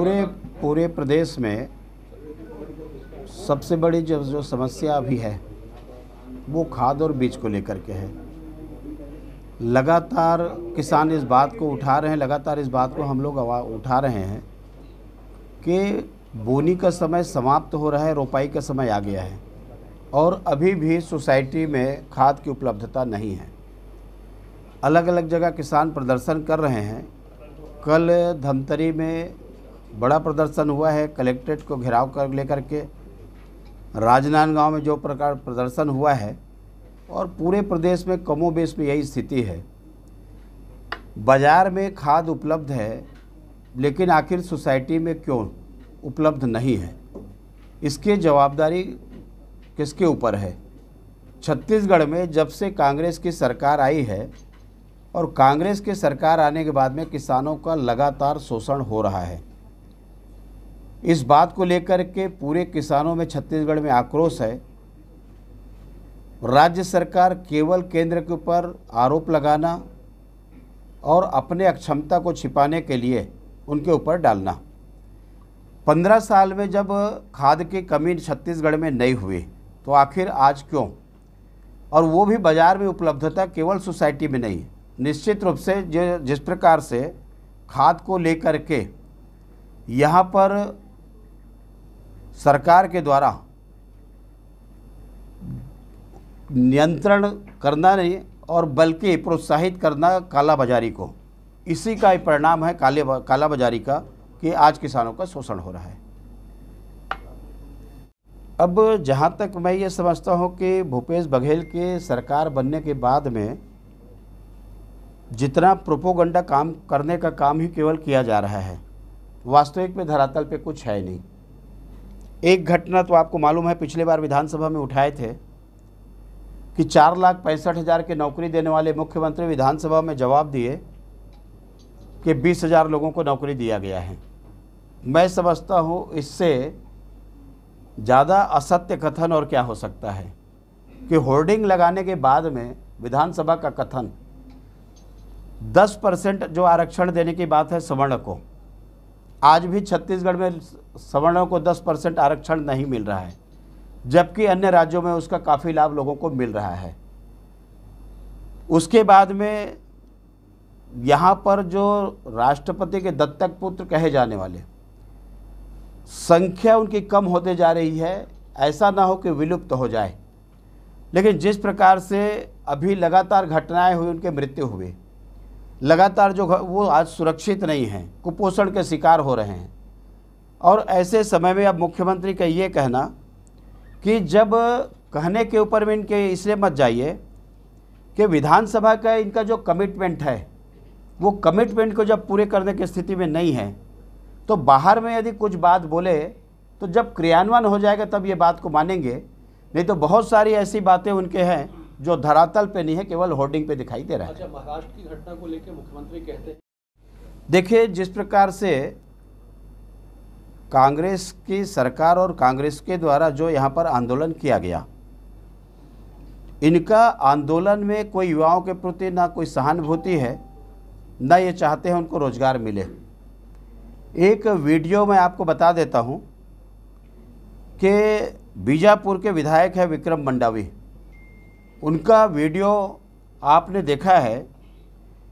पूरे पूरे प्रदेश में सबसे बड़ी जो जो समस्या अभी है वो खाद और बीज को लेकर के है लगातार किसान इस बात को उठा रहे हैं लगातार इस बात को हम लोग उठा रहे हैं कि बोनी का समय समाप्त हो रहा है रोपाई का समय आ गया है और अभी भी सोसाइटी में खाद की उपलब्धता नहीं है अलग अलग जगह किसान प्रदर्शन कर रहे हैं कल धमतरी में बड़ा प्रदर्शन हुआ है कलेक्ट्रेट को घेराव कर लेकर के राजनांदगांव में जो प्रकार प्रदर्शन हुआ है और पूरे प्रदेश में बेस में यही स्थिति है बाज़ार में खाद उपलब्ध है लेकिन आखिर सोसाइटी में क्यों उपलब्ध नहीं है इसके जवाबदारी किसके ऊपर है छत्तीसगढ़ में जब से कांग्रेस की सरकार आई है और कांग्रेस के सरकार आने के बाद में किसानों का लगातार शोषण हो रहा है इस बात को लेकर के पूरे किसानों में छत्तीसगढ़ में आक्रोश है राज्य सरकार केवल केंद्र के ऊपर आरोप लगाना और अपने अक्षमता को छिपाने के लिए उनके ऊपर डालना पंद्रह साल में जब खाद की कमी छत्तीसगढ़ में नहीं हुई तो आखिर आज क्यों और वो भी बाज़ार में उपलब्धता केवल सोसाइटी में नहीं निश्चित रूप से जिस प्रकार से खाद को लेकर के यहाँ पर सरकार के द्वारा नियंत्रण करना नहीं और बल्कि प्रोत्साहित करना कालाबाजारी को इसी का ही परिणाम है काले कालाबाजारी का कि आज किसानों का शोषण हो रहा है अब जहाँ तक मैं ये समझता हूँ कि भूपेश बघेल के सरकार बनने के बाद में जितना प्रोपोगंडा काम करने का काम ही केवल किया जा रहा है वास्तविक में धरातल पे कुछ है नहीं एक घटना तो आपको मालूम है पिछले बार विधानसभा में उठाए थे कि चार लाख पैंसठ हज़ार के नौकरी देने वाले मुख्यमंत्री विधानसभा में जवाब दिए कि बीस हज़ार लोगों को नौकरी दिया गया है मैं समझता हूँ इससे ज़्यादा असत्य कथन और क्या हो सकता है कि होर्डिंग लगाने के बाद में विधानसभा का कथन दस परसेंट जो आरक्षण देने की बात है सवर्ण को आज भी छत्तीसगढ़ में सवर्णों को 10 परसेंट आरक्षण नहीं मिल रहा है जबकि अन्य राज्यों में उसका काफ़ी लाभ लोगों को मिल रहा है उसके बाद में यहाँ पर जो राष्ट्रपति के दत्तक पुत्र कहे जाने वाले संख्या उनकी कम होते जा रही है ऐसा ना हो कि विलुप्त तो हो जाए लेकिन जिस प्रकार से अभी लगातार घटनाएं हुई उनके मृत्यु हुए लगातार जो वो आज सुरक्षित नहीं हैं कुपोषण के शिकार हो रहे हैं और ऐसे समय में अब मुख्यमंत्री का ये कहना कि जब कहने के ऊपर में इनके इसलिए मत जाइए कि विधानसभा का इनका जो कमिटमेंट है वो कमिटमेंट को जब पूरे करने की स्थिति में नहीं है तो बाहर में यदि कुछ बात बोले तो जब क्रियान्वयन हो जाएगा तब ये बात को मानेंगे नहीं तो बहुत सारी ऐसी बातें उनके हैं जो धरातल पे नहीं है केवल होर्डिंग पे दिखाई दे रहा है अच्छा महाराष्ट्र की घटना को लेकर मुख्यमंत्री कहते हैं देखिए जिस प्रकार से कांग्रेस की सरकार और कांग्रेस के द्वारा जो यहाँ पर आंदोलन किया गया इनका आंदोलन में कोई युवाओं के प्रति ना कोई सहानुभूति है ना ये चाहते हैं उनको रोज़गार मिले एक वीडियो मैं आपको बता देता हूँ कि बीजापुर के विधायक है विक्रम मंडावी उनका वीडियो आपने देखा है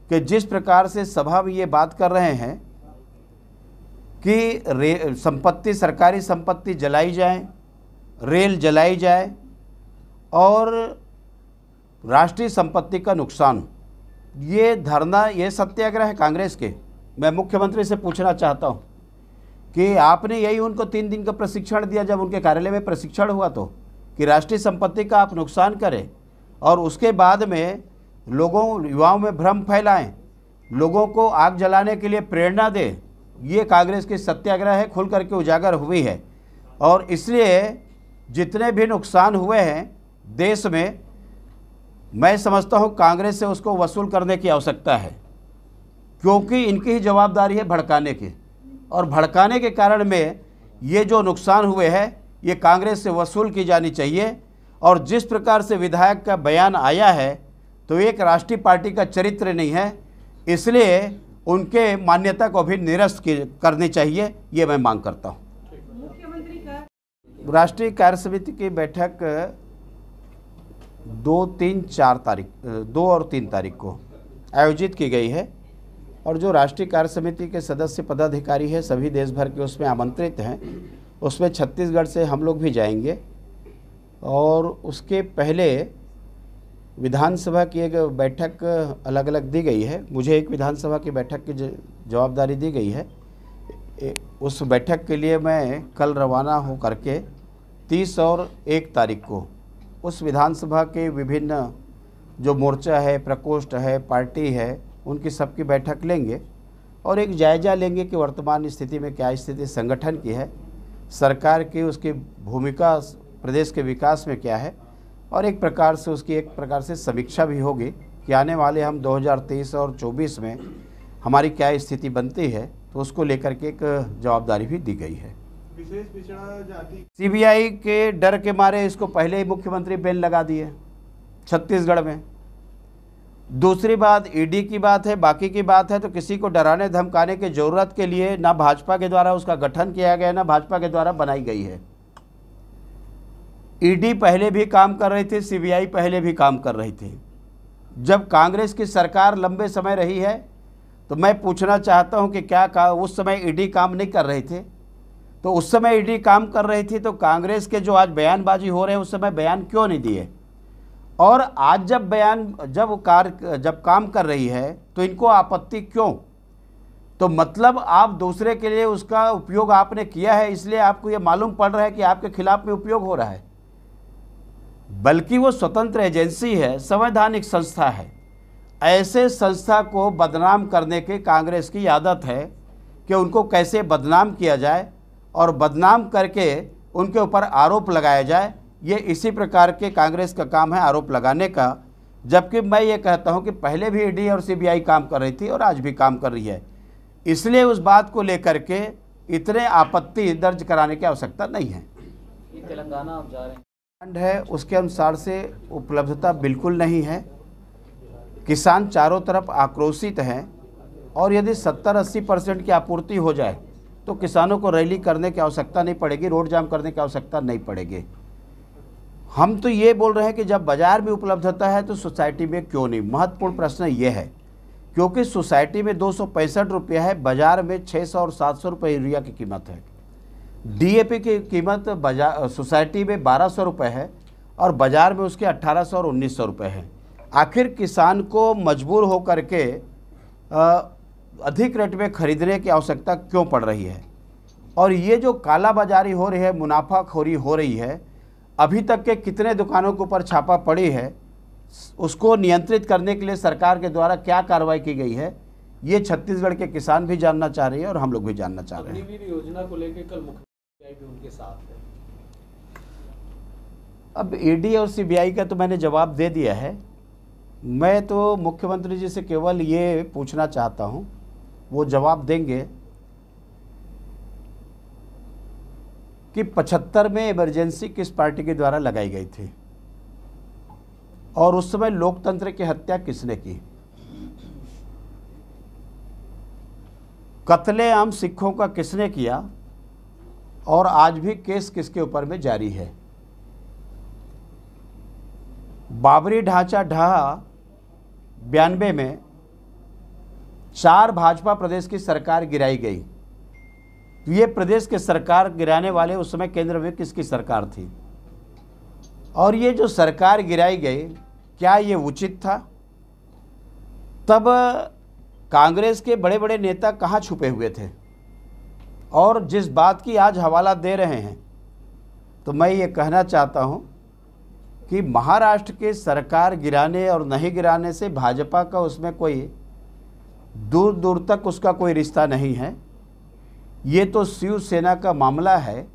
कि जिस प्रकार से सभा में ये बात कर रहे हैं कि संपत्ति सरकारी संपत्ति जलाई जाए रेल जलाई जाए और राष्ट्रीय संपत्ति का नुकसान ये धरना ये सत्याग्रह है कांग्रेस के मैं मुख्यमंत्री से पूछना चाहता हूँ कि आपने यही उनको तीन दिन का प्रशिक्षण दिया जब उनके कार्यालय में प्रशिक्षण हुआ तो कि राष्ट्रीय संपत्ति का आप नुकसान करें और उसके बाद में लोगों युवाओं में भ्रम फैलाएं लोगों को आग जलाने के लिए प्रेरणा दें ये कांग्रेस की सत्याग्रह है खुल करके उजागर हुई है और इसलिए जितने भी नुकसान हुए हैं देश में मैं समझता हूँ कांग्रेस से उसको वसूल करने की आवश्यकता है क्योंकि इनकी ही जवाबदारी है भड़काने की और भड़काने के कारण में ये जो नुकसान हुए हैं ये कांग्रेस से वसूल की जानी चाहिए और जिस प्रकार से विधायक का बयान आया है तो एक राष्ट्रीय पार्टी का चरित्र नहीं है इसलिए उनके मान्यता को भी निरस्त करनी चाहिए ये मैं मांग करता हूँ राष्ट्रीय कार्य समिति की बैठक दो तीन चार तारीख दो और तीन तारीख को आयोजित की गई है और जो राष्ट्रीय कार्य समिति के सदस्य पदाधिकारी है सभी देश भर के उसमें आमंत्रित हैं उसमें छत्तीसगढ़ से हम लोग भी जाएंगे और उसके पहले विधानसभा की एक बैठक अलग अलग दी गई है मुझे एक विधानसभा की बैठक की जवाबदारी दी गई है उस बैठक के लिए मैं कल रवाना हो करके तीस और एक तारीख को उस विधानसभा के विभिन्न जो मोर्चा है प्रकोष्ठ है पार्टी है उनकी सबकी बैठक लेंगे और एक जायजा लेंगे कि वर्तमान स्थिति में क्या स्थिति संगठन की है सरकार की उसकी भूमिका प्रदेश के विकास में क्या है और एक प्रकार से उसकी एक प्रकार से समीक्षा भी होगी कि आने वाले हम 2023 और 24 में हमारी क्या स्थिति बनती है तो उसको लेकर के एक जवाबदारी भी दी गई है सी बी आई सीबीआई के डर के मारे इसको पहले ही मुख्यमंत्री बैन लगा दिए छत्तीसगढ़ में दूसरी बात ईडी की बात है बाकी की बात है तो किसी को डराने धमकाने की ज़रूरत के लिए ना भाजपा के द्वारा उसका गठन किया गया ना भाजपा के द्वारा बनाई गई है ईडी पहले भी काम कर रहे थे सीबीआई पहले भी काम कर रही थी जब कांग्रेस की सरकार लंबे समय रही है तो मैं पूछना चाहता हूं कि क्या का उस समय ईडी काम नहीं कर रहे थे तो उस समय ईडी काम कर रही थी तो कांग्रेस के जो आज बयानबाजी हो रहे हैं उस समय बयान क्यों नहीं दिए और आज जब बयान जब कार जब काम कर रही है तो इनको आपत्ति क्यों तो मतलब आप दूसरे के लिए उसका उपयोग आपने किया है इसलिए आपको ये मालूम पड़ रहा है कि आपके खिलाफ़ में उपयोग हो रहा है बल्कि वो स्वतंत्र एजेंसी है संवैधानिक संस्था है ऐसे संस्था को बदनाम करने के कांग्रेस की आदत है कि उनको कैसे बदनाम किया जाए और बदनाम करके उनके ऊपर आरोप लगाया जाए ये इसी प्रकार के कांग्रेस का काम है आरोप लगाने का जबकि मैं ये कहता हूँ कि पहले भी ईडी और सीबीआई काम कर रही थी और आज भी काम कर रही है इसलिए उस बात को लेकर के इतने आपत्ति दर्ज कराने की आवश्यकता नहीं है तेलंगाना आप जा रहे हैं डिमांड है उसके अनुसार से उपलब्धता बिल्कुल नहीं है किसान चारों तरफ आक्रोशित हैं और यदि 70-80 परसेंट की आपूर्ति हो जाए तो किसानों को रैली करने की आवश्यकता नहीं पड़ेगी रोड जाम करने की आवश्यकता नहीं पड़ेगी हम तो ये बोल रहे हैं कि जब बाज़ार में उपलब्धता है तो सोसाइटी में क्यों नहीं महत्वपूर्ण प्रश्न ये है क्योंकि सोसाइटी में दो रुपया है बाज़ार में छः सौ और सात सौ रुपये यूरिया की कीमत है डीएपी की कीमत बाजार सोसाइटी में बारह सौ रुपये है और बाज़ार में उसके अट्ठारह सौ और उन्नीस सौ रुपये हैं आखिर किसान को मजबूर होकर के अधिक रेट में ख़रीदने की आवश्यकता क्यों पड़ रही है और ये जो काला बाजारी हो रही है मुनाफाखोरी हो रही है अभी तक के कितने दुकानों के ऊपर छापा पड़ी है उसको नियंत्रित करने के लिए सरकार के द्वारा क्या कार्रवाई की गई है ये छत्तीसगढ़ के किसान भी जानना चाह रहे हैं और हम लोग भी जानना चाह रहे हैं योजना को लेकर कल अब ईडी और सीबीआई का तो मैंने जवाब दे दिया है मैं तो मुख्यमंत्री जी से केवल ये पूछना चाहता हूँ वो जवाब देंगे कि पचहत्तर में इमरजेंसी किस पार्टी के द्वारा लगाई गई थी और उस समय लोकतंत्र की हत्या किसने की कत्लेआम सिखों का किसने किया और आज भी केस किसके ऊपर में जारी है बाबरी ढांचा ढहा बयानबे में चार भाजपा प्रदेश की सरकार गिराई गई तो ये प्रदेश के सरकार गिराने वाले उस समय केंद्र में किसकी सरकार थी और ये जो सरकार गिराई गई क्या ये उचित था तब कांग्रेस के बड़े बड़े नेता कहाँ छुपे हुए थे और जिस बात की आज हवाला दे रहे हैं तो मैं ये कहना चाहता हूँ कि महाराष्ट्र के सरकार गिराने और नहीं गिराने से भाजपा का उसमें कोई दूर दूर तक उसका कोई रिश्ता नहीं है ये तो शिवसेना का मामला है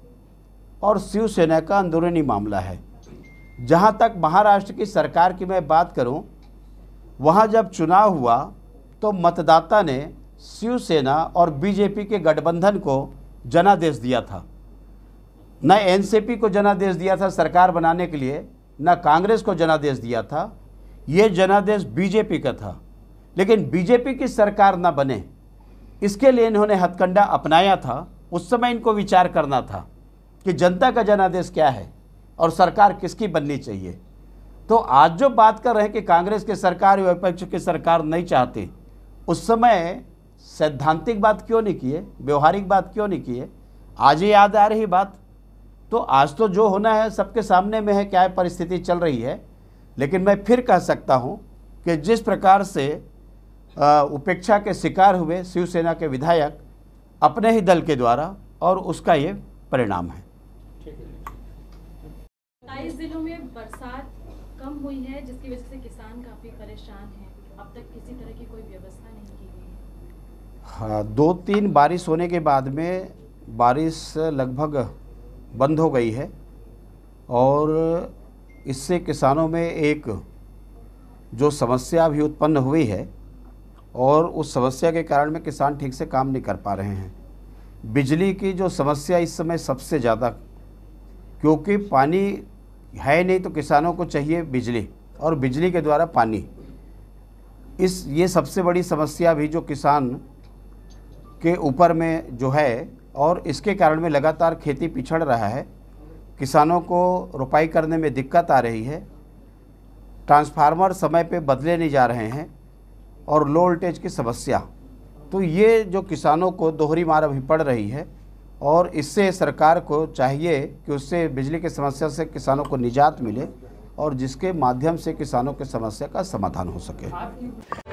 और शिवसेना का अंदरूनी मामला है जहाँ तक महाराष्ट्र की सरकार की मैं बात करूँ वहाँ जब चुनाव हुआ तो मतदाता ने शिवसेना और बीजेपी के गठबंधन को जनादेश दिया था न एनसीपी को जनादेश दिया था सरकार बनाने के लिए न कांग्रेस को जनादेश दिया था ये जनादेश बीजेपी का था लेकिन बीजेपी की सरकार ना बने इसके लिए इन्होंने हथकंडा अपनाया था उस समय इनको विचार करना था कि जनता का जनादेश क्या है और सरकार किसकी बननी चाहिए तो आज जो बात कर रहे हैं कि कांग्रेस की सरकार विपक्ष की सरकार नहीं चाहती उस समय सैद्धांतिक बात क्यों नहीं किए व्यवहारिक बात क्यों नहीं किए आज ही याद आ रही बात तो आज तो जो होना है सबके सामने में है क्या परिस्थिति चल रही है लेकिन मैं फिर कह सकता हूँ कि जिस प्रकार से उपेक्षा के शिकार हुए शिवसेना के विधायक अपने ही दल के द्वारा और उसका ये परिणाम है सत्ताईस जिलों में बरसात कम हुई है जिसकी वजह से किसान काफी परेशान हैं अब तक किसी तरह की कोई व्यवस्था हाँ दो तीन बारिश होने के बाद में बारिश लगभग बंद हो गई है और इससे किसानों में एक जो समस्या भी उत्पन्न हुई है और उस समस्या के कारण में किसान ठीक से काम नहीं कर पा रहे हैं बिजली की जो समस्या इस समय सबसे ज़्यादा क्योंकि पानी है नहीं तो किसानों को चाहिए बिजली और बिजली के द्वारा पानी इस ये सबसे बड़ी समस्या भी जो किसान के ऊपर में जो है और इसके कारण में लगातार खेती पिछड़ रहा है किसानों को रोपाई करने में दिक्कत आ रही है ट्रांसफार्मर समय पे बदले नहीं जा रहे हैं और लो वोल्टेज की समस्या तो ये जो किसानों को दोहरी मार अभी पड़ रही है और इससे सरकार को चाहिए कि उससे बिजली की समस्या से किसानों को निजात मिले और जिसके माध्यम से किसानों की समस्या का समाधान हो सके